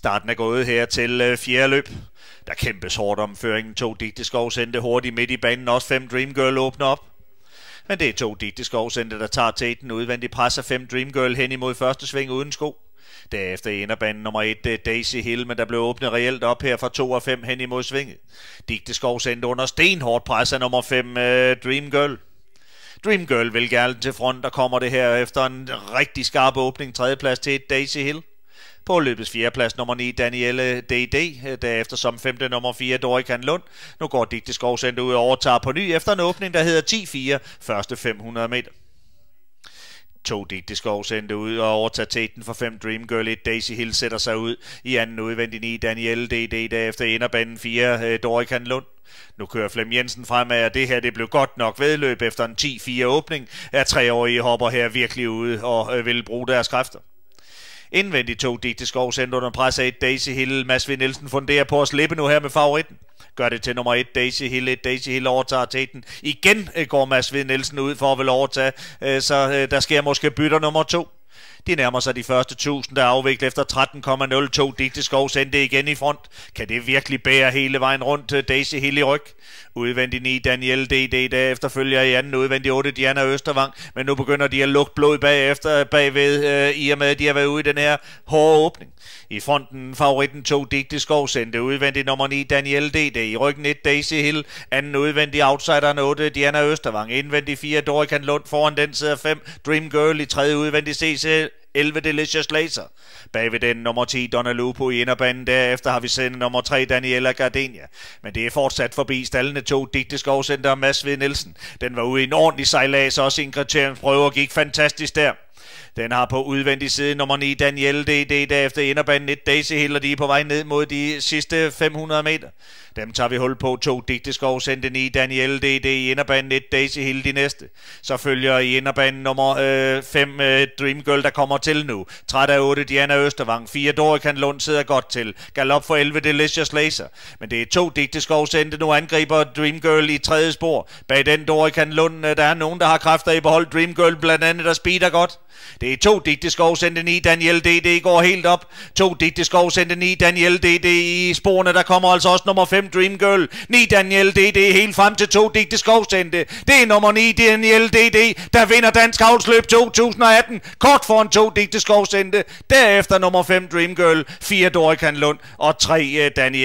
Starten er gået her til øh, fjerde løb. Der kæmpes hårdt om føringen. To Digteskov sendte hurtigt midt i banen. Også fem Dreamgirl åbner op. Men det er to Digteskov sendte, der tager udvendige udvendig af fem Dreamgirl hen imod første sving uden sko. Derefter ender banen nummer 1 øh, Daisy Hill, men der blev åbnet reelt op her fra 2 og 5 hen imod svinget. Digteskov sendte under stenhårdt pres af nummer 5 øh, Dreamgirl. Dreamgirl vil gerne til front, der kommer det her efter en rigtig skarp åbning. Tredjeplads til Daisy Hill. På løbets fjerdeplads nummer 9 Danielle D.D., øh, derefter som femte nummer 4 Dorikan Lund. Nu går Digte Skovcenter ud og overtager på ny efter en åbning, der hedder 10-4, første 500 meter. To digte skov sendte ud og overtager teten for fem Dream Girl 1. Daisy Hill sætter sig ud i anden udvendig 9. Danielle D.D. derefter ender 4. Øh, Dorikan Lund. Nu kører Flem Jensen fremad, og det her det blev godt nok vedløb efter en 10-4 åbning. Er treårige hopper her virkelig ude og øh, vil bruge deres kræfter. Indvendigt tog Digte Skov sendt under pres af et Daisy Hill. Mads v. Nielsen funderer på at slippe nu her med favoritten. Gør det til nummer 1, Daisy Hill. 1. Daisy Hill overtager teten. Igen øh, går Mads v. Nielsen ud for at vil overtage, øh, så øh, der sker måske bytter nummer 2. De nærmer sig de første 1000, der er afviklet efter 13,02. Skov sendte igen i front. Kan det virkelig bære hele vejen rundt? Øh, Daisy Hill i ryg. Udvendig 9, Daniel D.D. Derefter følger i anden udvendig 8, Diana Østervang. Men nu begynder de at lukke blod bagefter, bagved, øh, i og med at de har været ude i den her hårde åbning. I fronten favoritten 2, Skov sendte udvendig nummer 9, Daniel D.D. I ryggen 1, Daisy Hill. Anden udvendig outsideren 8, Diana Østervang. Indvendig 4, Dorikan Lund. Foran den sidder 5, Dream Girl i tredje udvendig ses til 11 Delicious Laser. Bagved den nummer 10 Donna Lupo i inderbanen. Derefter har vi sendt nummer 3 Daniela Gardenia. Men det er fortsat forbi stallene to Digte Skovcenter og Mads v. Nielsen. Den var ude i en ordentlig sejlads, også Ingrid prøve prøver gik fantastisk der. Den har på udvendig side nummer 9 Danielle DD, derefter inderbanen 1 Daisy Hill, og de er på vej ned mod de sidste 500 meter. Dem tager vi hul på. To Digteskov sendte ni. Daniel DD i inderbanen 1. Daisy Hill de næste. Så følger i inderbanen nummer 5 øh, øh, Dreamgirl, der kommer til nu. Træt af 8 Diana Østervang. 4 Dorikan Lund sidder godt til. Galop for 11 Delicious Laser. Men det er to Digteskov sendte nu angriber Dreamgirl i tredje spor. Bag den Dorikan Lund, øh, der er nogen, der har kræfter i behold. Dreamgirl blandt andet, der speeder godt. Det er to Digteskov sendte 9. Daniel DD går helt op. To Digteskov sendte 9. Daniel DD i sporene. Der kommer altså også nummer 5 Dream Girl. 9 Daniel DD helt frem til 2 digte skovsendte. Det er nummer 9 Daniel DD, der vinder Dansk Havlsløb 2018. Kort foran 2 digte skovsendte. Derefter nummer 5 Dream Girl, 4 Dorikan Lund og 3 eh, Daniel.